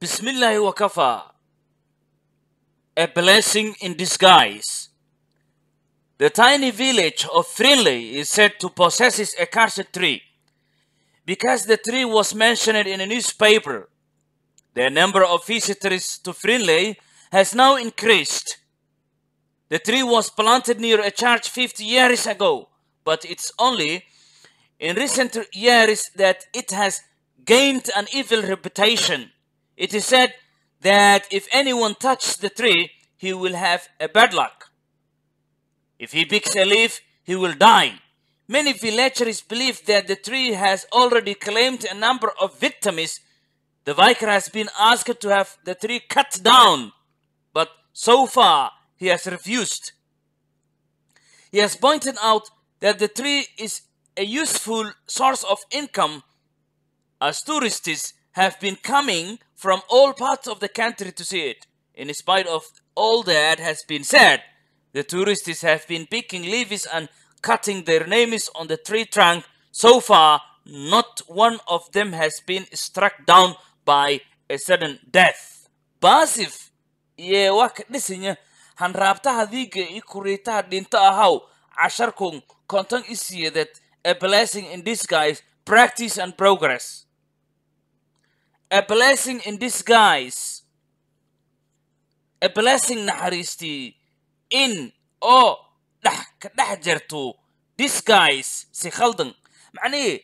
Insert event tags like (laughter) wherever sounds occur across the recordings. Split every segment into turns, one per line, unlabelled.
Bismillah wakafa, a blessing in disguise. The tiny village of Frilly is said to possess a cursed tree. Because the tree was mentioned in a newspaper, the number of visitors to Frilly has now increased. The tree was planted near a church 50 years ago, but it's only in recent years that it has gained an evil reputation. It is said that if anyone touches the tree, he will have a bad luck. If he picks a leaf, he will die. Many villagers believe that the tree has already claimed a number of victims. The vicar has been asked to have the tree cut down, but so far he has refused. He has pointed out that the tree is a useful source of income as tourists have been coming from all parts of the country to see it. In spite of all that has been said, the tourists have been picking leaves and cutting their names on the tree trunk. So far, not one of them has been struck down by a sudden death. basif yee waa ka dhisanya hanraabtaha diiga iyo kuriitaha dhinto ahaw casharkun konton that a blessing in disguise practice and progress a blessing in disguise a blessing naxariistii in oo dhex ka dhex jarto disguise si khaldan macnihii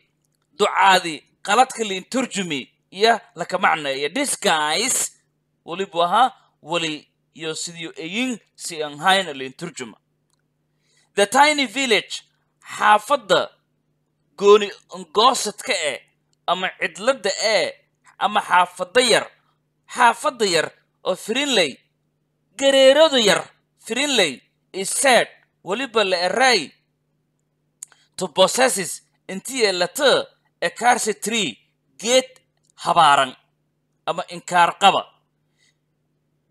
ducaadi qaladka liinturjumi iyo laka macneeya disguise welibuu ahaa weli iyo sidii eyin si aan hayna liinturjuma the tiny village xaafadda gooni ngoosadka eh ama cidladda eh ama xaafado yar xaafada yar oo firinley gareeradu yar firinley iseed weliba la eray tobosesses intii ee late ee tree geed habaaran ama inkaar qaba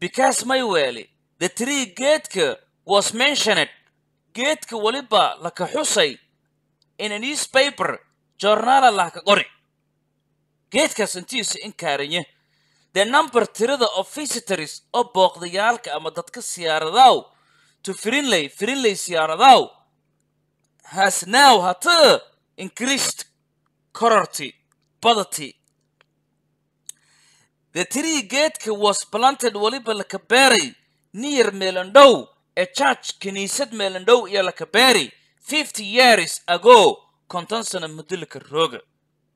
because may weeli the tree geedka was mentioned geedka weliba laka xusay in a newspaper joornaala lahka qori geedkaas in inkaaranya dee number tirada oo visitors oo booqdayaalka ama dadka siyaaradaaw to frinley frinley siyaaradaw has now hata increased cororty badati the tirihii geedka was planted weliba lakabeeray near meelandhow ee church kiniisad meelandhow iyo lakabeeri fifty years ago konton sano muddo laka rooga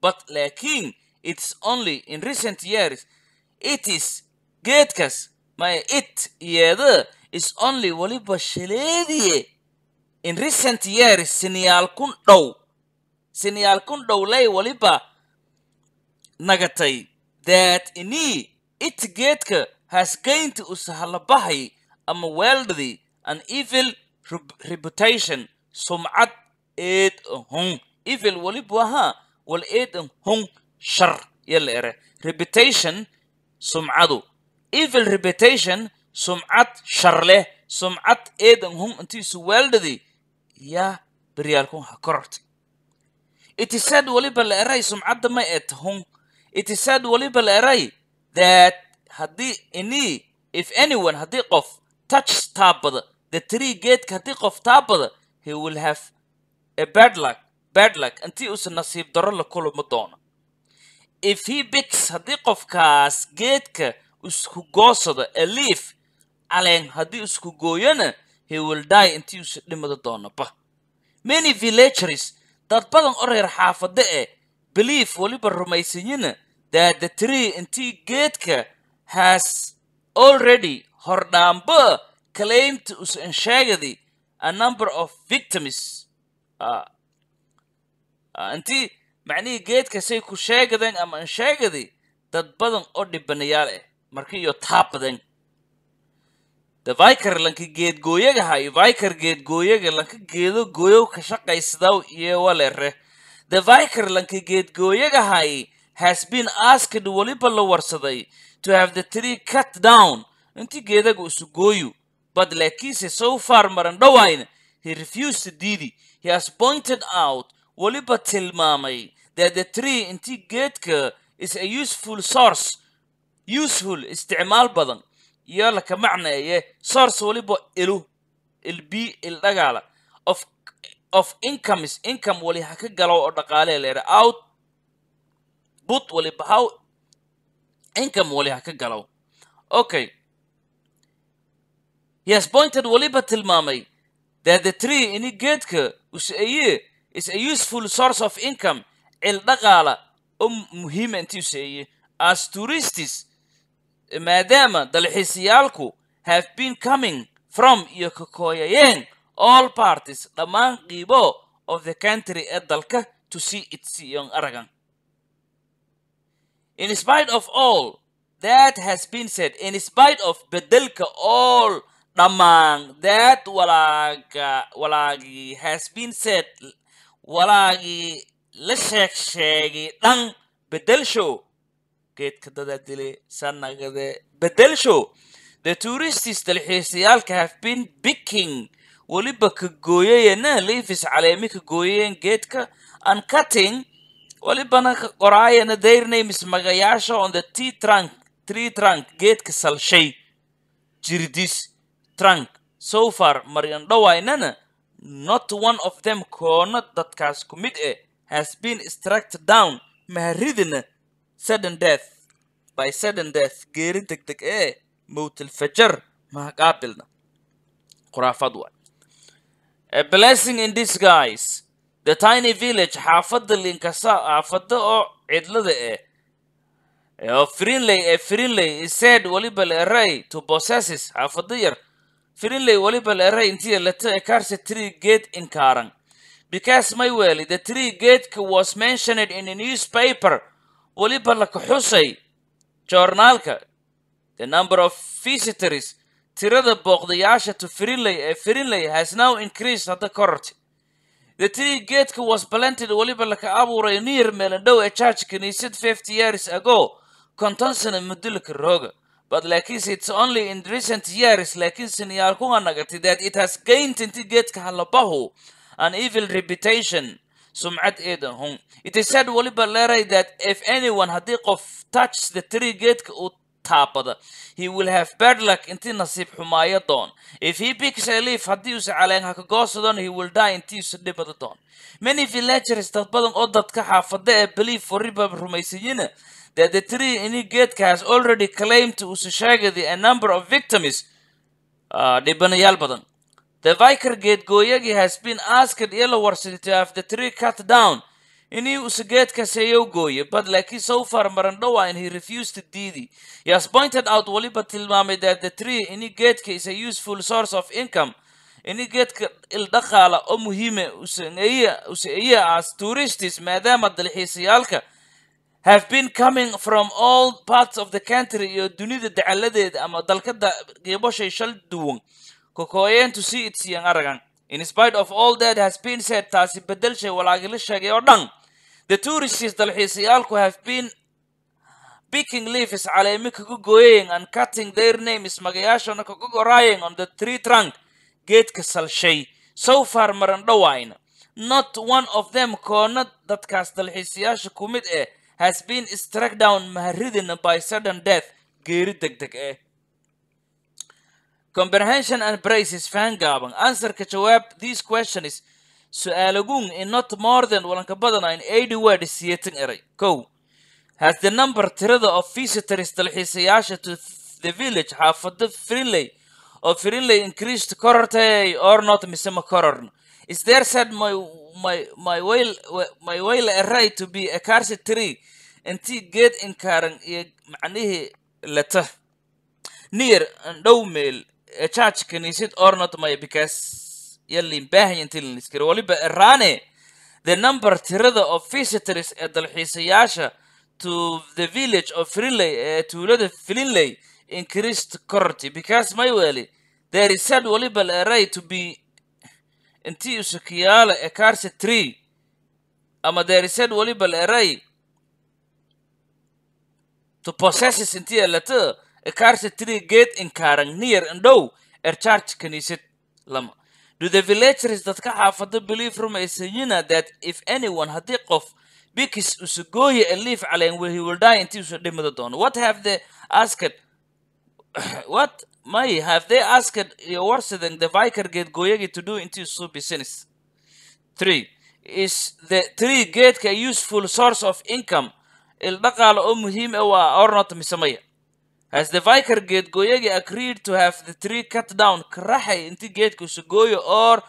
but laakiin it's only in recent years it is geedkaas my it iyada is only weliba shaleediye in recent years siniyaal kun dhow siniyaal kun dhowlay weliba nagatay that ini it geedka has gained usahlabahay ama weeldadii an evil reputation sumcad eed hung evil weliba aha wal eed hung shar iyo la reputation sumcadu evil reputation sumcad shar leh sumcad eedan hun intiisu waaldhadii yaa beryaalkun ha korortay itisaad waliba la eray sumcadda may eta hun itisaad waliba la eray that haddii ini if anyone haddii qof touch taabada the tree geedka haddii qof taabada he will have a bad luck bad luck intii uusan nasiib daro la kulama if he epibix haddii qofkaas geedka isku goosado aliif caleen haddii isku gooyona he will die intii usi dhimada doonaba many villageres dad badan oo reer xaafado eh belief weliba rumaysanyina that the tree intii geedka has already hordhaamba claimed us ansheegadi a number of victims uh, uh, intii macnihii geedka say ku sheegadeen ama an sheegaday dad badan oo dhibanayaal ah markii iyo taa badan de vikar lanka geedgooyaga hayo vikar geedgooyaga lanka geedo gooyow ka shaqaysadaw iyo walere de vikar lanka geedgooyaga hay has been asked weliba la warsaday to have the tree cut down intii geedaga isu gooyu but laakiinse so far maran dhowayna he refused to he has pointed out weliba tilmaamay that the tree intii geedka is a useful source useful isticmaal badan iyo laka macnaeye source waliba ilu ilbi ildhagaala of of incomes income wali ha ka galo oo dhaqaale leedha out but waliba how income wali ha ka galo okay he has pointed waliba tilmaamay that the tree ini geedka usaye is a useful source of income cil dhaqaala oo muhiima ah intuuseeye as tourists maadaama dalxiisayaalku have been coming from iyo ka all parties dhammaan qiibo of the country ee dalka to see its young aragan in spite of all that has been said in spite of bedelka all dhammaan that walaaga walaagii has been said walaagii la sheeg sheegay dhan bedelshow geedka dadaa dilay sanagade bedelshow the touristis dalxiisayaalka have been picking weliba ka gooyayena leavis caleemi ka gooyayeen geedka and welibana ka qoraayana their names magayaasha on the t trunk tree trunk geedka salshay jirdis trunk so far maryan not one of them koono dadkaas ku mid eh has been struct down maharidina sudden death by sudden death geeri deg deg ee mowtalfajar maha khuraafad waay a blessing in this guys the tiny village xaafadda linkasa xaafadda oo cidlada eh oo frinley ee frinley is said waliba leray to possesses xaafadda yar Finlay waliba la array letter a car's tree gate in Karang. Because my well, the tree gateka was mentioned in a newspaper. Waliba la kuxusay. Journalka. The number of visitors. Tirada booqdayaasha to Finlay ee eh, Finlay has now increased at the The tree gateka was planted waliba laka abuuray near Melandow a church kiniisad 50 years ago. Konton sano muddo la rooga but lakiinse it's only in recent years lakiin siniyaalkuga nagatay that it has gained inti geedka halabahu an evil reputation sumcad eeda hun it is said weliba leeray that if anyone haddii qof touch the tree geedka uu taabada he will have bad luck intii nasiib xumaayo doon if he picks a leaf haddii uuse caleenha ka goosadon he will die intii usa dhibada doon many villagers dad badan oo dadka xaafada ee belief wariba rumaysayina that the tree in geedka has already claimed to usashaagadi a number of victims dhibanayaal uh, badan the viker geedgooyagii has been asked yellowarcity to have the tree cut down inii usa geedka seeyow gooye but laakiin so far marandhowa and he refused to deedy he has pointed out weliba tilmaamay that the tree inii geedka is a useful source of income inii geedka il dhaqaala oo muhiime usa eya as touristis maadaama dalxiisayaalka have been coming from all parts of the country iyo dunida dacaladeeda ama dalkada qiiboshay shal duwan kokooyeen to see its young aragan in spite of all that has been said taasi bedelshay walaagila sheegay oo dhan the tourists dalxiisayaalku have been picking leaves caleemi kaga gooyayeen and cutting their names magayaashana kaga goraayeen on the tree trunk geedka salshay so far maran dhowayna not one of them koona dadkaas dalxiisayaasha ku mid eh has been struck down mahridin by sudden death geeri degdeg eh comprehension and praise is fangaban answerka jawaab these questions is su in not more than walanka badana in eighty words siyatan eray kow has the number tirada of visitors dalxiisayaasha to the village xaafada frinley oo frinley increased korortay or not mise ma kororn Is there said my my my will my will a to be a carsi tree intii geed inkaaran iyo macnihii lata near dhow meel a church kanisid or not my because yalin baahay waliba erane the number tirada of visitors ee dalxiisayaasha to the village of Finlay ee eh, tuulada Finlay increased kororti because my weli there is said waliba a right to be intii usukiyaala ekarse tree ama derised waliba eray to possesses inti elata ekarse tree gate inkarang near and dow ercharge kanisid lama do the villagers dadka xaafada believe rumaysayina that if anyone haddii qof bikis usugooye a leaf calayn will he will die intii usu dhimada doono what have the asked (clears throat) what may have they asked iyo warsaden the vicar gate gooyagii to do intiisu business three is the three gateca useful source of income il dhaqaala oo muhiim ah e waa ornot misamaya has the vicar gate gooyagii agreed to have the tree cut down karaxay intii geedkiisu gooyo or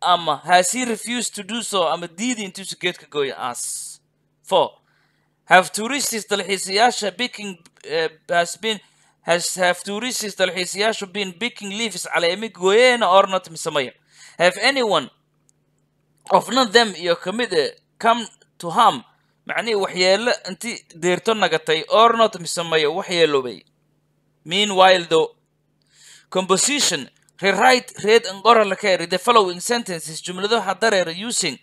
ama um, has he refused to do so ama um, diidi intiisu geedka gooyo as four have tourists dalxiisayaasha biking uh, has been have haftuurisis dalxiisayaashu been picking leaves caleemi gooyeena ornat misamaya have anyone of qofna them iyo kamid a eh, come to harm macnihii waxyeelo inti deerto nagatay ornat misamaya waxyeeloobay meanwhile though composition rewrite read and oral care the following sentences jumlado dareer eh, using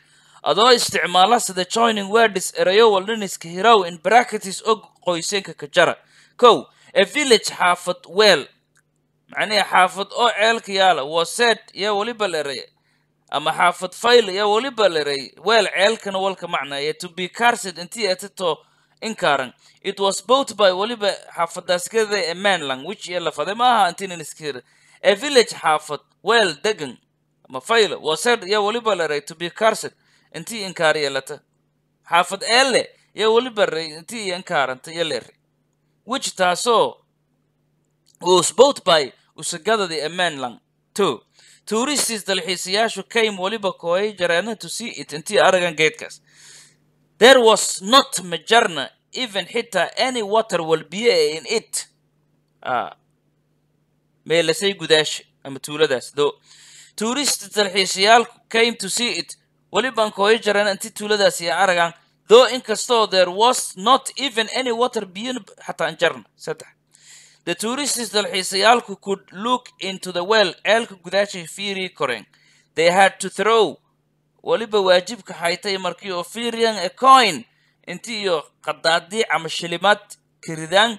adoo isticmaala sida joining wordis erayo waldhaniska hirow in bracketes og qoyseenka kajara kow a village xaafad weel macnihi xaafad oo ceelka yaala waset iyo weliba lerey ama xaafad fayl iyo weliba lerey weel ceelkana walka macnaya to be carcid intii etato inkaaran it was both by weliba xaafadaaskeeda a manlang which iyo lafade ma aha intinin iskir a village xaafad weel degan ama fayl waset iyo weliba lerey to be carsed intii inkaar yeelata xaafad eelle iyo weliba rey intii iyo inkaaranta iyo lerey which taasoo was both by usagada the mainland too tourists dalxiisayaashu came waliba kooyay jareena to see it intii aragan geedkaas there was not majarna even xitaa any water wal in it ah, meelasay gudaasha ama tuuladaas do tourists dalxiisayaalku came to see it walibaan kooyo jareena intii tuuladaas iyo aragan though inkastoo there was not even any water biyona xataa anjarna saddex the tourists dalxiisayaalku could look into the well ceelka gudaashay fiiri koreen they had to throw weliba waajibka xaytay markii oo firian a coin inti iyo qadaadii ama shilimaad karidaan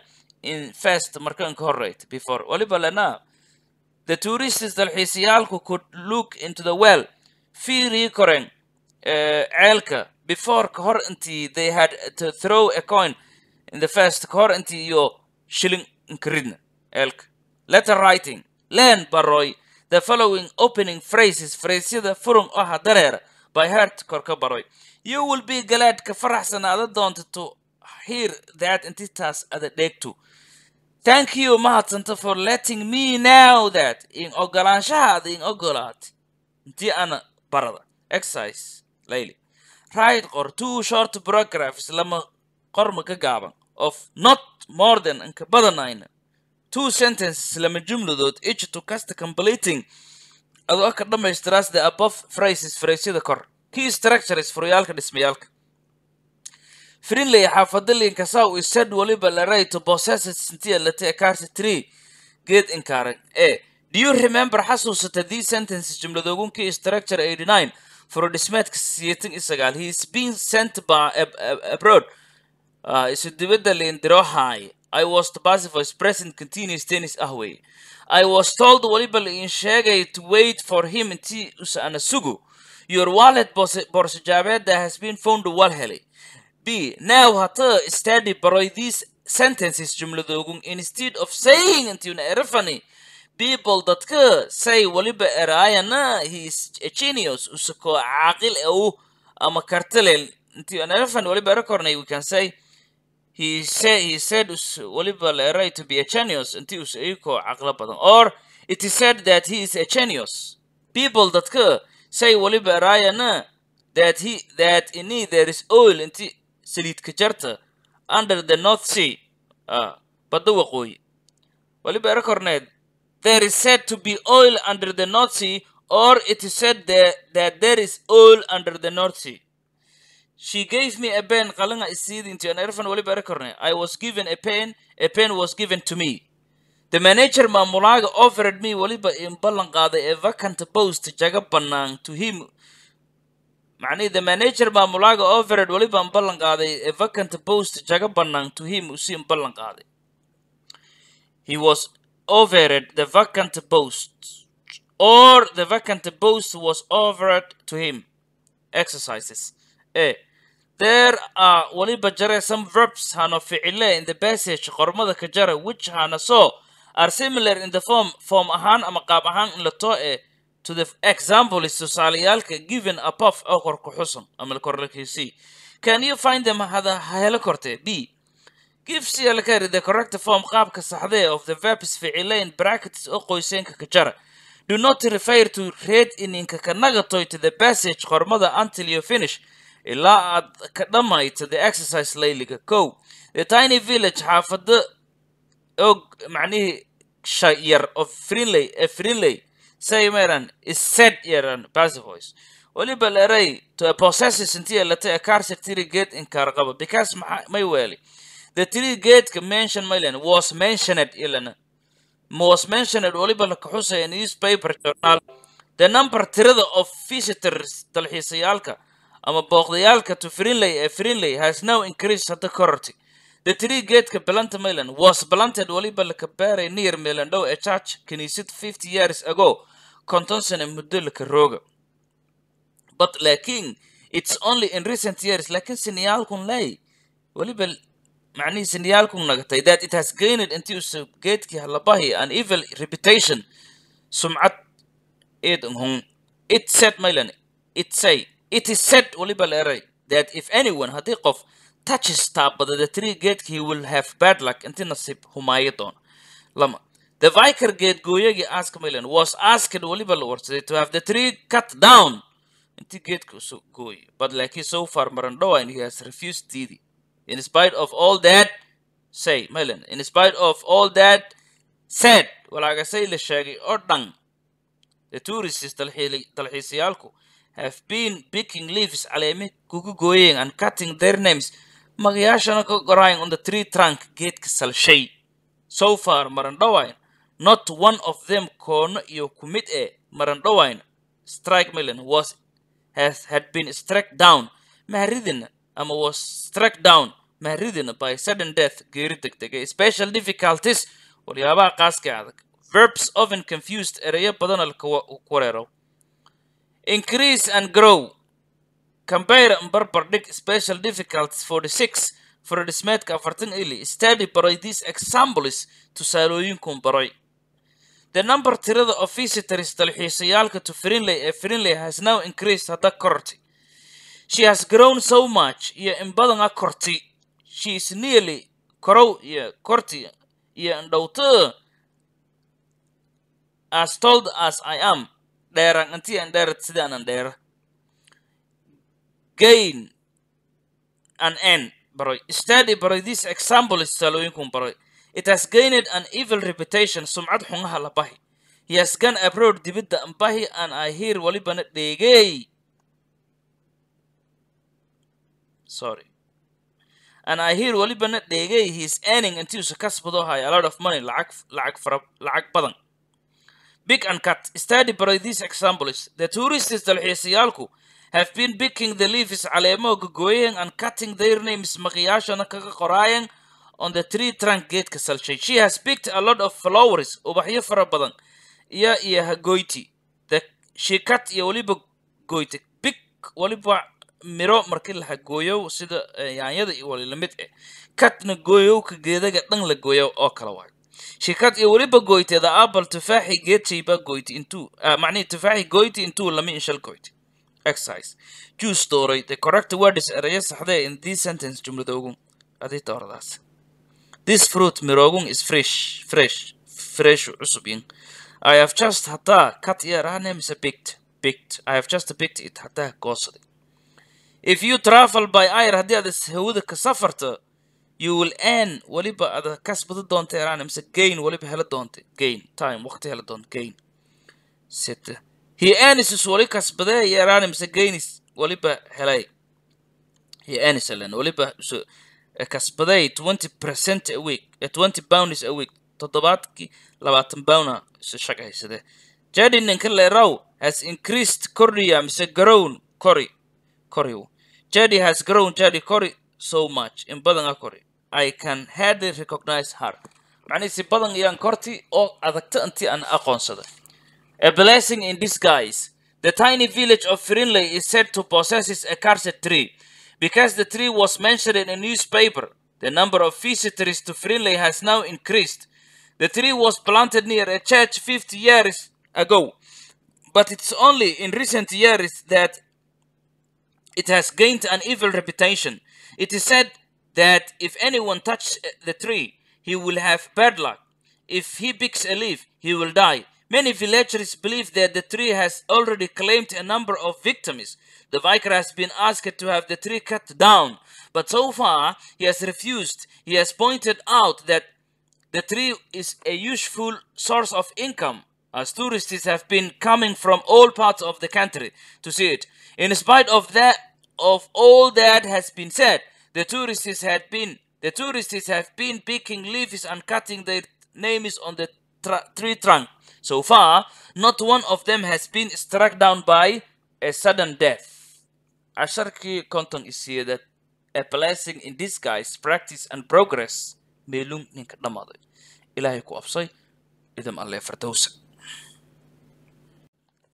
in first markanka horeyt before weliba lena the tourists dalxiisayaalku could look into the well fiiri koreen eh, ceelka before ka intii they had to throw a coin in the first ka hor intii iyo shilling inkaridna eelka letter writing len baroy the following opening phrases fraysyada furun oo ha dareera by heart korka baroy you will be glad ka faraxsanaada doonta to hear that inti taas ada dheegto thank you mahadsanta for letting me now that in ogolaanshahaada in ogolaad intii ana barada exercise layli right qor two short paragraphs lama qorma ka gaaban of not more than inka badanayna two sentences lama jumladood each to cast completing adoo ka dhammaystiras the above phrases fraysyada kor key structures furyaalka dhismayaalka frinley xaafadalinka saw isad waliba laray to possesses intia late tree geed inkaarag e eh, do you remember xasuusata these sentences jumladoogun key structure 89 furodhismeedka sideetan iyo sagaal heis being sent by uh, uh, abroad isu dibadda liindiroohay i was to passive present continuous tennis ah i was told weliba lain sheegay to wait for him intii usana sugu your wallet borsajaabeeda has been found wal helay b now hata study baroy these sentences jumladoogun instead of saying until erefany people dadka say waliba erayana heis a genius usako caaqil au ama kartalel an elephant waliba ero kornay we can say he say he said us waliba la eray to be a genius inti us iko caqla badan or it is said that he is a genius people dadka say waliba erayana that he that in there is oil inti saliidka jarta under the north sea ah, badda waqooyi waliba ero there is said to be oil under the North Sea, or it is said that, that there is oil under the North Sea. She gave me a pen, qalanga isidinti an erfan waliba rekorne. I was given a pen, a pen was given to me. The manager mamulaga offered me waliba in ballanqaaday a vacant post jaga banaan to him. معني the manager mamulaga offered waliba in ballanqaaday a vacant post jaga banaan to him usi in He was offered the vacant post, or the vacant post was offered to him. Exercises. A. There are waliba jare some verbs hano ficile in the passage qormada ka jara which hana so are similar in the form form ahaan ama qaab ahaan in la to e to the example is tusaalayaalka given above oo kor ku xusan ama kor la kiisii can you find them hada helo korte b Give CLK the correct form qaabka saxde of the verb is ficilayn brackets oo qoysenka ka jara. Do not refer to read ininka ka nagatoy to the passage qormada until you finish. Ilaa aad ka dhammayto the exercise layliga kow. The tiny village xaafada oo macnihi shayar of Frinley e Frinley saymeran is said yaran passive voice. weliba leray to a possesses intii latay a car certificate in kaarqaba because may weeli the tree gateca mention mailan was mentioned ilan was mentioned walibana kaxusay in east paper journal the number tirada of visitors dalxiisayaalka ama booqdayaalka to frinley ee eh, frinley has now increased hadda kororti the tree gateca balanta mailan was balanted waliba la kabaaray near meelandhow ee eh, church kiniisad fifty years ago konton sane muddo laka rooga but laakiin it's only in recent years laakiin siniyaalkun lay waliba macnihiisa niyaalku nagatay that it has gained intii usa geedkii halabahi an evil reputation sumcad eed it said maylan it say it is said weliba la eray that if anyone haddii qof touches taabada the tree geedka he will have bad luck intii nasiib humaayo doono lama the viker geed gooyagii ask maylan was asked weliba la warsaday to have the tree cut down intii geedka usu gooyo but laakiin so far marandhowa and he has refused deedii In spite of all that say malan in spite of all that said walaagasay la sheegay oo dhan the tourists dalxiisayaalku have been picking leaves caleeme kuga gooyeen and cutting their names magayaashana ka gorayn on the tree trunk geedka salshay so far marandhawayn not one of them koono iyo ku mid ee marandhawayn strike millen was has had been struck down maharidina ama was struck down maridina by sudden death geeri degdega special difficulties waryaabaha qaaska adag verbs often confused ereyo badana kuwareerow increase and grow compare barbardhig special difficulties forty six furadhismeedka afartan ili study baray these examples tusaalooyinkun baray the number tirada of visitors dalxiisayaalka to frinley ee frinley has now increased hadda korortay she has grown so much iyo in badana korti sheis nearly korow iyo korti iyo dhowto as told as i am dheera intii aan dheera sidaanan dheera gain an n baroy study baroy this example tusaalooyinkun baroy it has gained an evil reputation sumcad xungaha la bahi he has gone abroad dibidda anbahi an i hear walibana dheegey sorry and I hear welibana dhegay he earning until sa kasbado hay a lot of money lacag lacag fara lacag badan big and cut study by these examples the tourists dalxiisayaalku have been picking the leaves caleemo gogoyen and cutting their names maqiyashana kaga qoraayan on the tree trunk geedka salshay she has picked a lot of flowers ubaxyo fara badan iyo iyo hagoyti the she cut iyo waliba goyte pick weliba miro markii laha gooyow sida eh, yaanyada iyo wali lamid eh katna gooyowka geedaga dhan la gooyow oo kale waayo shirkad iyo weliba goyteeda apple tufaaxi geedshayba goyti intuu ah, macnihi tufaaxi goyti intuu lama inshal goyti exercise juice dooray the correct word is saxdee in this sentence jumladoogun adii dooradaas this fruit miroogun is fresh fresh fresh cusub yin i have just hataa cut iyo raane mise picked i have just picked it hataa goosaday if you travel by air haddii aad hawada ka safarto you will earn waliba aad kasbada doonta eraan mise gain waliba hela doonta gain time waqti hela doonta gain sita he earns is wali kasbadee mise gainis waliba helay he earns elen eh, kasbaday twenty percent a week eh, twenty pounds a week toddobaadkii labaatan bowna isu shag haysade jadi ninka has increased kordhiya mise garown kori kori Jedi has grown Jedi Cory so much in badan a I can hardly recognize her And it's badan ayaan korti oo adagta intii aan A blessing in disguise The tiny village of Frinley is said to possess a cursed tree because the tree was mentioned in a newspaper. The number of visitors to Frinley has now increased. The tree was planted near a church 50 years ago, but it's only in recent years that it has gained an evil reputation. It is said that if anyone touches uh, the tree, he will have bad luck. If he picks a leaf, he will die. Many villagers believe that the tree has already claimed a number of victims. The vicar has been asked to have the tree cut down, but so far he has refused. He has pointed out that the tree is a useful source of income, as tourists have been coming from all parts of the country to see it. In spite of that, of all that has been said. The tourists had been the tourists have been picking leaves and cutting their names on the tree trunk. So far, not one of them has been struck down by a sudden death. Asharki konton is here that a blessing in disguise, practice and progress. meelung ninka dhammaaday ilaahay ku absay idam alle fardowsa